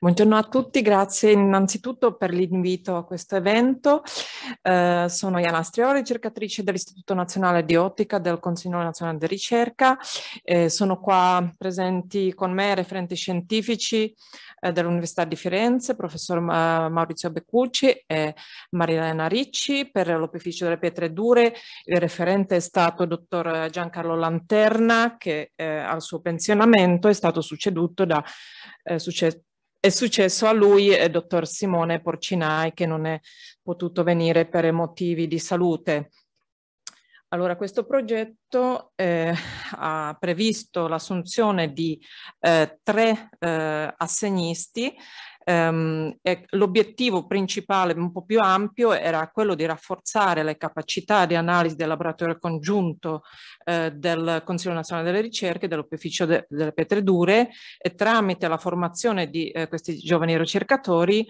Buongiorno a tutti, grazie innanzitutto per l'invito a questo evento. Eh, sono Iana Striori, ricercatrice dell'Istituto Nazionale di Ottica del Consiglio Nazionale di Ricerca. Eh, sono qua presenti con me referenti scientifici eh, dell'Università di Firenze, professor Maurizio Beccucci e Marilena Ricci per l'Opificio delle Pietre Dure. Il referente è stato il dottor Giancarlo Lanterna che eh, al suo pensionamento è stato succeduto da, eh, successo è successo a lui e dottor Simone Porcinai che non è potuto venire per motivi di salute. Allora, questo progetto eh, ha previsto l'assunzione di eh, tre eh, assegnisti ehm, l'obiettivo principale un po' più ampio era quello di rafforzare le capacità di analisi del laboratorio congiunto eh, del Consiglio Nazionale delle Ricerche, dell'Opificio de, delle Pietre Dure e tramite la formazione di eh, questi giovani ricercatori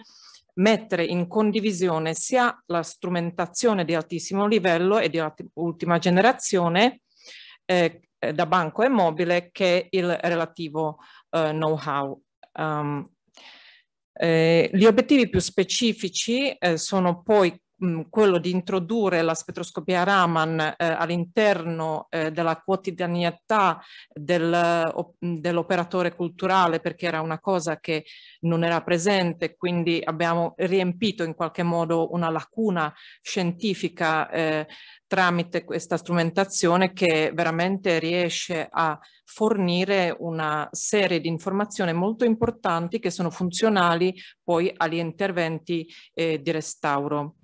mettere in condivisione sia la strumentazione di altissimo livello e di ultima generazione eh, eh, da banco e mobile che il relativo eh, know-how. Um, eh, gli obiettivi più specifici eh, sono poi quello di introdurre la spettroscopia Raman eh, all'interno eh, della quotidianità del, dell'operatore culturale perché era una cosa che non era presente, quindi abbiamo riempito in qualche modo una lacuna scientifica eh, tramite questa strumentazione che veramente riesce a fornire una serie di informazioni molto importanti che sono funzionali poi agli interventi eh, di restauro.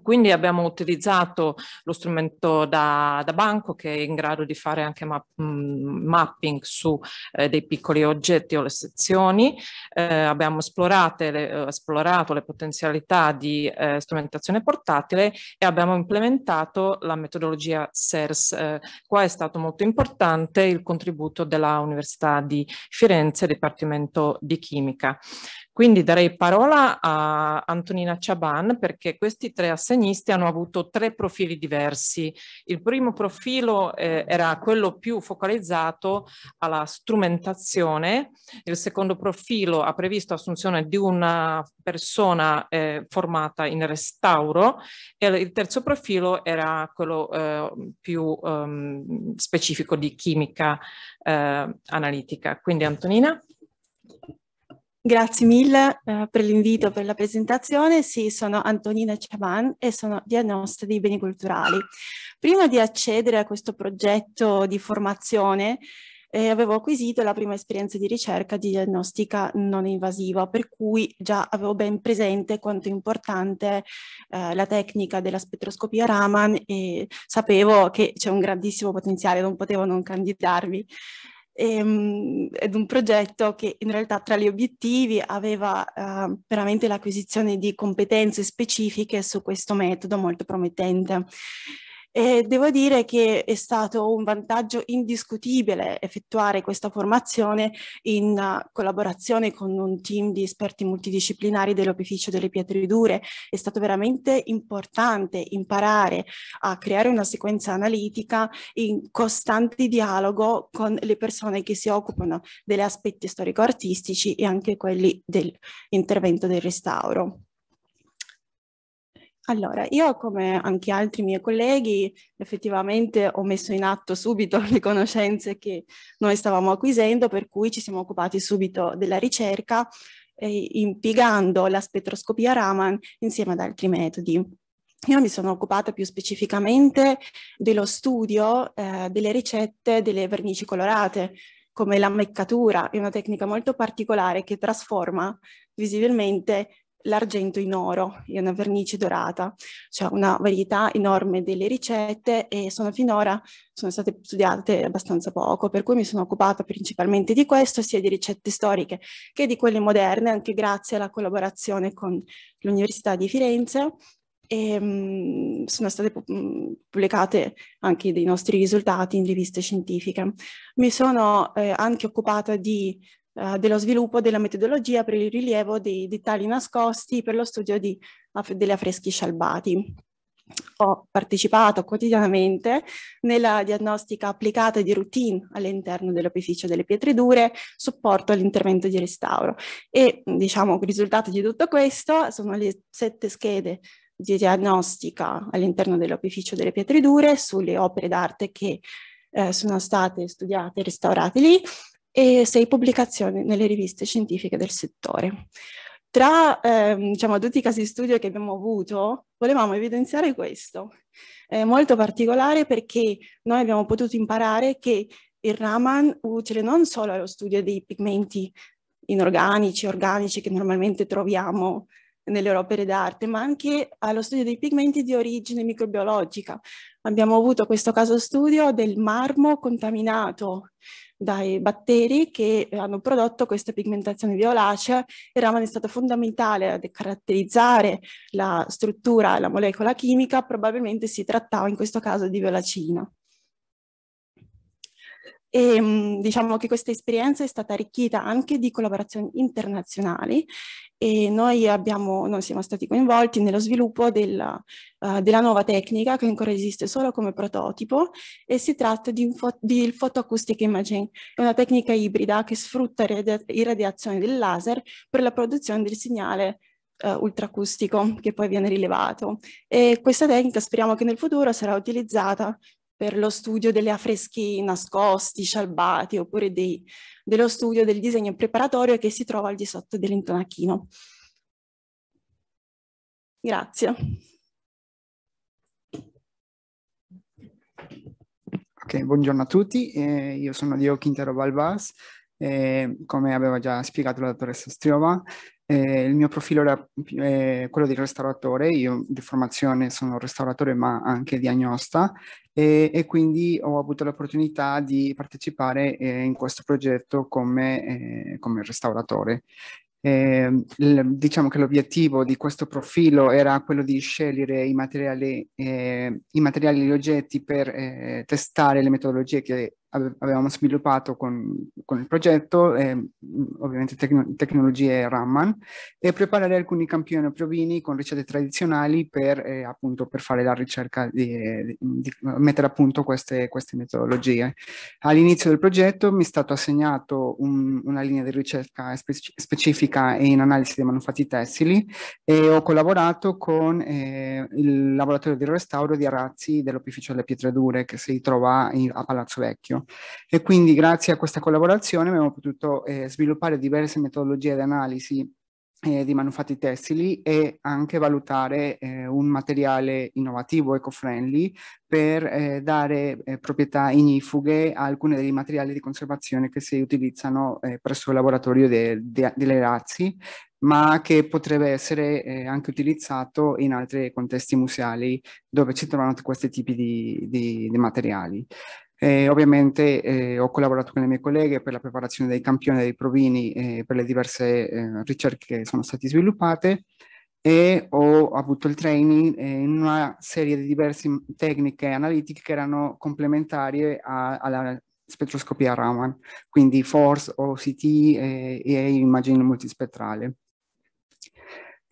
Quindi abbiamo utilizzato lo strumento da, da, banco che è in grado di fare anche map, mm, mapping su eh, dei piccoli oggetti o le sezioni. Eh, abbiamo le, eh, esplorato le potenzialità di eh, strumentazione portatile e abbiamo implementato la metodologia SERS. Eh, qua è stato molto importante il contributo della Università di Firenze, Dipartimento di Chimica. Quindi darei parola a Antonina Chaban perché questi tre assegnisti hanno avuto tre profili diversi. Il primo profilo eh, era quello più focalizzato alla strumentazione, il secondo profilo ha previsto assunzione di una persona eh, formata in restauro e il terzo profilo era quello eh, più ehm, specifico di chimica eh, analitica. Quindi Antonina. Grazie mille eh, per l'invito, per la presentazione. Sì, sono Antonina Ciaman e sono diagnosta di beni culturali. Prima di accedere a questo progetto di formazione, eh, avevo acquisito la prima esperienza di ricerca di diagnostica non invasiva, per cui già avevo ben presente quanto è importante eh, la tecnica della spettroscopia Raman e sapevo che c'è un grandissimo potenziale, non potevo non candidarmi ehm, ed un progetto che in realtà tra gli obiettivi aveva eh, veramente l'acquisizione di competenze specifiche su questo metodo molto promettente. E devo dire che è stato un vantaggio indiscutibile effettuare questa formazione in eh, collaborazione con un team di esperti multidisciplinari dell'Opificio delle Pietre Dure. È stato veramente importante imparare a creare una sequenza analitica in costante dialogo con le persone che si occupano degli aspetti storico-artistici e anche quelli dell'intervento del restauro. Allora, io come anche altri miei colleghi effettivamente ho messo in atto subito le conoscenze che noi stavamo acquisendo, per cui ci siamo occupati subito della ricerca eh, impiegando la spettroscopia Raman insieme ad altri metodi. Io mi sono occupata più specificamente dello studio eh, delle ricette delle vernici colorate, come la meccatura, è una tecnica molto particolare che trasforma visibilmente l'argento in oro, e una vernice dorata, cioè una varietà enorme delle ricette e sono finora sono state studiate abbastanza poco, per cui mi sono occupata principalmente di questo, sia di ricette storiche che di quelle moderne, anche grazie alla collaborazione con l'Università di Firenze. E, mh, mm, sono state mh, mm, pubblicate anche dei nostri risultati in riviste scientifiche. Mi sono eh, anche occupata di eh, dello sviluppo della metodologia per il rilievo dei dettagli nascosti per lo studio di, degli affreschi scialbati. Ho partecipato quotidianamente nella diagnostica applicata di routine all'interno dell'opificio delle pietre dure, supporto all'intervento di restauro e diciamo il risultato di tutto questo sono le sette schede di diagnostica all'interno dell'opificio delle pietre dure sulle opere d'arte che eh, sono state studiate e restaurate lì e sei pubblicazioni nelle riviste scientifiche del settore. Tra ehm, diciamo, tutti i casi di studio che abbiamo avuto, volevamo evidenziare questo. È eh, molto particolare perché noi abbiamo potuto imparare che il Raman utile non solo allo studio dei pigmenti inorganici, organici che normalmente troviamo nelle opere d'arte, ma anche allo studio dei pigmenti di origine microbiologica, abbiamo avuto questo caso studio del marmo contaminato dai batteri che hanno prodotto questa pigmentazione violacea. Il ramen è stato fondamentale a caratterizzare la struttura, la molecola chimica, probabilmente si trattava in questo caso di violacina e mh, mhmm, diciamo che questa esperienza è stata arricchita anche di collaborazioni internazionali e noi, abbiamo, noi siamo stati coinvolti nello sviluppo della, uh, della, nuova tecnica che ancora esiste solo come prototipo e si tratta di, fo di photoacoustic imaging, una tecnica ibrida che sfrutta irradiazione del laser per la produzione del segnale uh, ultraacustico che poi viene rilevato e questa tecnica speriamo che nel futuro sarà utilizzata per lo studio degli affreschi nascosti, scialbati, oppure dei, dello studio del disegno preparatorio che si trova al di sotto dell'intonachino. Grazie. Okay, buongiorno a tutti, eh, io sono Dio Quintero Balbas, eh, come aveva già spiegato la dottoressa Striova, eh, il mio profilo era eh, quello di restauratore, io di formazione sono restauratore ma anche diagnosta e, e quindi ho avuto l'opportunità di partecipare eh, in questo progetto come, eh, come restauratore. Eh, diciamo che l'obiettivo di questo profilo era quello di scegliere i materiali, eh, i materiali e gli oggetti per eh, testare le metodologie che avevamo sviluppato con, con il progetto, eh, ovviamente tecno, tecnologie Raman, e preparare alcuni campioni o provini con ricette tradizionali per, eh, appunto, per fare la ricerca, di, di mettere a punto queste, queste metodologie. All'inizio del progetto mi è stato assegnato un, una linea di ricerca speci specifica in analisi dei manufatti tessili e ho collaborato con eh, il laboratorio di restauro di arazzi dell'opificio delle pietre dure che si trova in, a Palazzo Vecchio. E quindi grazie a questa collaborazione abbiamo potuto eh, sviluppare diverse metodologie di analisi eh, di manufatti tessili e anche valutare eh, un materiale innovativo, eco-friendly, per eh, dare eh, proprietà ignifughe a alcuni dei materiali di conservazione che si utilizzano eh, presso il laboratorio de, de, delle razzi, ma che potrebbe essere eh, anche utilizzato in altri contesti museali dove ci trovano questi tipi di, di, di materiali. Eh, ovviamente eh, ho collaborato con le mie colleghe per la preparazione dei campioni dei provini eh, per le diverse eh, ricerche che sono state sviluppate e ho avuto il training eh, in una serie di diverse tecniche analitiche che erano complementari a, alla spettroscopia Raman, quindi FORCE, OCT e, eh, e immagine multispettrale.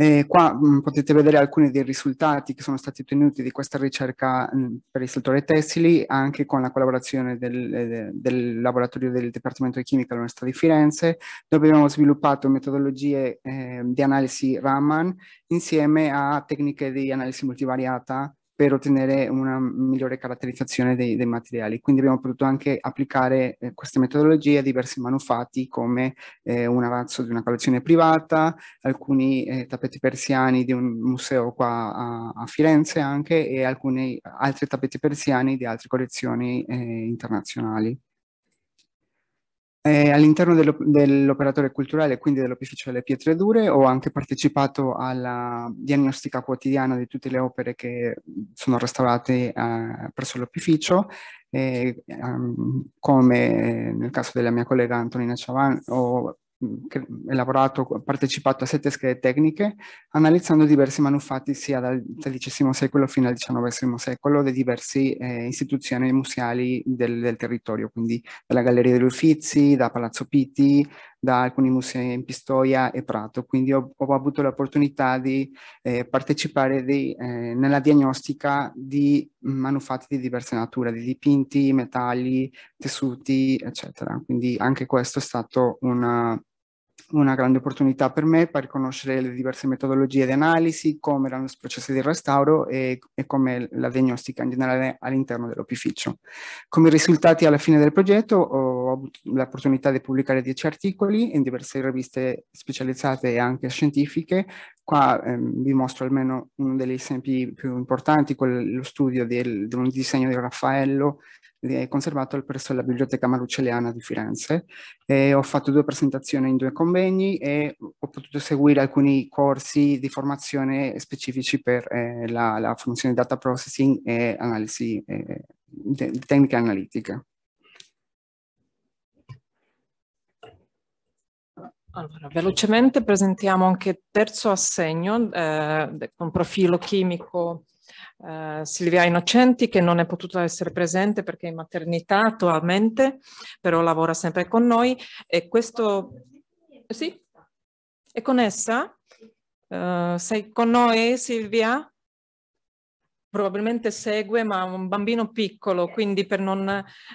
Eh, qua mh, mm, potete vedere alcuni dei risultati che sono stati ottenuti di questa ricerca mh, mm, per il settore tessili, anche con la collaborazione del, eh, del laboratorio del Dipartimento di Chimica dell'Università di Firenze, dove abbiamo sviluppato metodologie eh, di analisi Raman insieme a tecniche di analisi multivariata per ottenere una migliore caratterizzazione dei, dei materiali. Quindi abbiamo potuto anche applicare eh, queste metodologie a diversi manufatti come eh, un arazzo di una collezione privata, alcuni eh, tappeti persiani di un museo qua a, a, Firenze anche e alcuni altri tappeti persiani di altre collezioni eh, internazionali. Eh, all'interno dell'operatore culturale, quindi dell'opificio delle pietre dure, ho anche partecipato alla diagnostica quotidiana di tutte le opere che sono restaurate eh, presso l'opificio, eh, um, come nel caso della mia collega Antonina Ciavan ho elaborato, partecipato a sette schede tecniche, analizzando diversi manufatti sia dal XIII secolo fino al XIX secolo di diverse eh, istituzioni museali del, del, territorio, quindi dalla Galleria degli Uffizi, da Palazzo Pitti, da alcuni musei in Pistoia e Prato. Quindi ho, ho avuto l'opportunità di eh, partecipare di, eh, nella diagnostica di manufatti di diverse nature, di dipinti, metalli, tessuti, eccetera. Quindi anche questo è stato una una grande opportunità per me per conoscere le diverse metodologie di analisi, come erano i processi di restauro e, e come la diagnostica in generale all'interno dell'opificio. Come risultati alla fine del progetto ho avuto l'opportunità di pubblicare 10 articoli in diverse riviste specializzate e anche scientifiche. Qua ehm, vi mostro almeno uno degli esempi più importanti, quello studio del, di un disegno di Raffaello conservato presso la Biblioteca Marucelliana di Firenze. E ho fatto due presentazioni in due commenti convegni e ho potuto seguire alcuni corsi di formazione specifici per eh, la, la, formazione data processing e analisi, eh, te tecnica analitica. Allora, velocemente presentiamo anche il terzo assegno eh, con profilo chimico eh, Silvia Innocenti che non è potuta essere presente perché è in maternità attualmente, però lavora sempre con noi e questo sì? È connessa? Uh, eh, sei con noi Silvia? Probabilmente segue, ma un bambino piccolo, quindi per non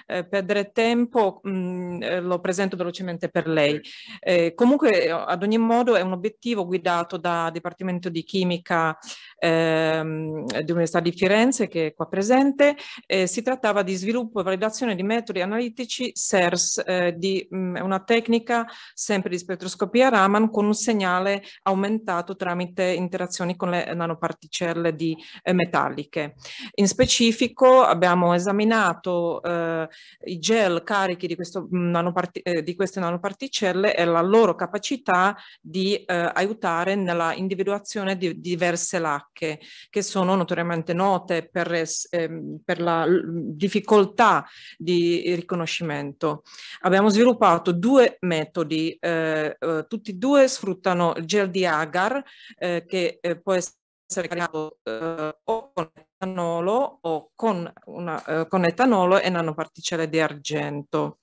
eh, perdere tempo mh, mm, eh, lo presento velocemente per lei. Eh, comunque, ad ogni modo, è un obiettivo guidato dal Dipartimento di Chimica ehm, dell'Università di Firenze che è qua presente, eh, si trattava di sviluppo e validazione di metodi analitici SERS, eh, di, mh, mm, una tecnica sempre di spettroscopia Raman con un segnale aumentato tramite interazioni con le nanoparticelle di, eh, metalliche. In specifico abbiamo esaminato eh, i gel carichi di, questo, mh, mm, nanoparti eh, di queste nanoparticelle e la loro capacità di eh, aiutare nella individuazione di diverse lacche che, che sono notoriamente note per, ehm, per la difficoltà di riconoscimento. Abbiamo sviluppato due metodi, eh, eh, tutti e due sfruttano il gel di agar eh, che eh, può essere caricato eh, o con etanolo o con, una, eh, con etanolo e nanoparticelle di argento.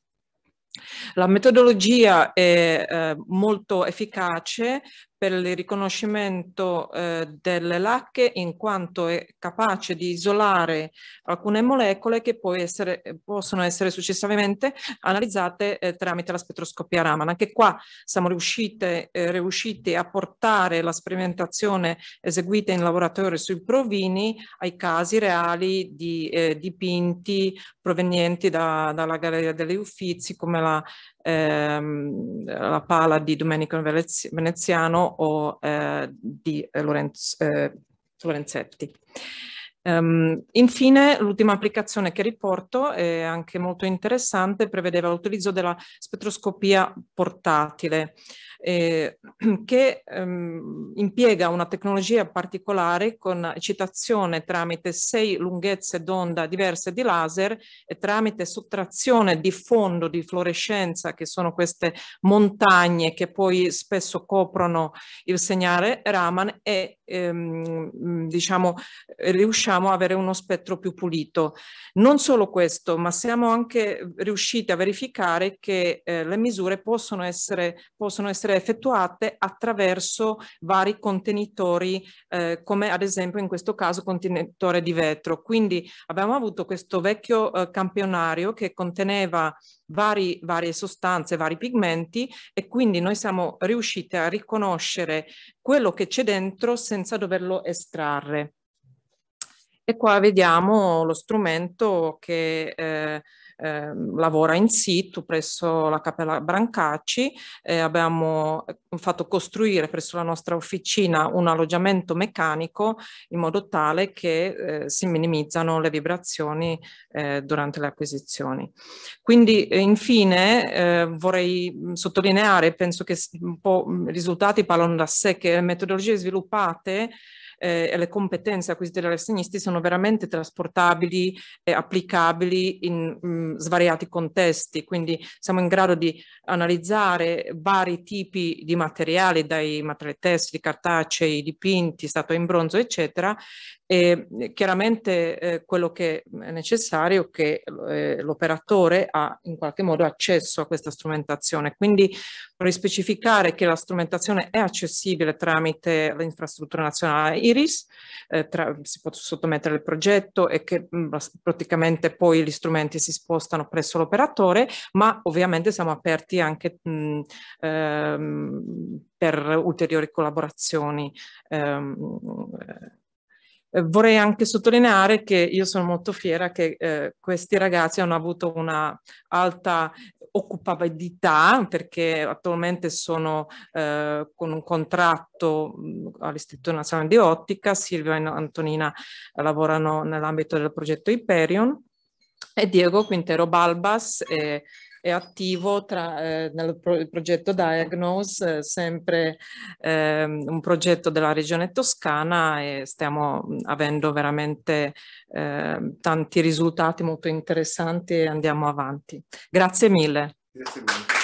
La metodologia è eh, molto efficace per il riconoscimento eh, delle lacche in quanto è capace di isolare alcune molecole che essere, possono essere successivamente analizzate eh, tramite la spettroscopia Raman. Anche qua siamo riuscite, eh, riusciti a portare la sperimentazione eseguita in laboratorio sui provini ai casi reali di eh, dipinti provenienti da, dalla Galleria degli Uffizi come la, ehm, la pala di Domenico Veneziano o eh, di Lorenz, eh, Lorenzetti. Um, infine, l'ultima applicazione che riporto è anche molto interessante, prevedeva l'utilizzo della spettroscopia portatile, eh, che um, impiega una tecnologia particolare con eccitazione tramite sei lunghezze d'onda diverse di laser e tramite sottrazione di fondo di fluorescenza, che sono queste montagne che poi spesso coprono il segnale Raman, e ehm, diciamo riusciamo diciamo, avere uno spettro più pulito. Non solo questo, ma siamo anche riusciti a verificare che eh, le misure possono essere, possono essere, effettuate attraverso vari contenitori, eh, come ad esempio in questo caso contenitore di vetro. Quindi abbiamo avuto questo vecchio eh, campionario che conteneva vari, varie sostanze, vari pigmenti e quindi noi siamo riusciti a riconoscere quello che c'è dentro senza doverlo estrarre. E qua vediamo lo strumento che eh, eh, lavora in situ presso la Cappella Brancacci. Eh, abbiamo eh, fatto costruire presso la nostra officina un alloggiamento meccanico in modo tale che eh, si minimizzano le vibrazioni eh, durante le acquisizioni. Quindi eh, infine eh, vorrei mm, sottolineare, penso che un po' mm, i risultati parlano da sé, che le metodologie sviluppate eh, e le competenze acquisite dagli assegnisti sono veramente trasportabili e applicabili in mh, mm, svariati contesti, quindi siamo in grado di analizzare vari tipi di materiali, dai materiali tessili, cartacei, dipinti, statua in bronzo, eccetera, e eh, chiaramente eh, quello che è necessario è che eh, l'operatore ha in qualche modo accesso a questa strumentazione. Quindi vorrei specificare che la strumentazione è accessibile tramite l'infrastruttura nazionale IRIS, eh, tra, si può sottomettere il progetto e che mh, mm, praticamente poi gli strumenti si spostano presso l'operatore, ma ovviamente siamo aperti anche mh, mm, ehm, per ulteriori collaborazioni. Ehm, eh, vorrei anche sottolineare che io sono molto fiera che eh, questi ragazzi hanno avuto una alta occupabilità perché attualmente sono eh, con un contratto mm, all'Istituto Nazionale di Ottica, Silvia e Antonina lavorano nell'ambito del progetto Hyperion e Diego Quintero Balbas e è attivo tra, eh, nel pro progetto Diagnose, eh, sempre eh, un progetto della regione toscana e stiamo mm, avendo veramente eh, tanti risultati molto interessanti e andiamo avanti. Grazie mille. Grazie mille.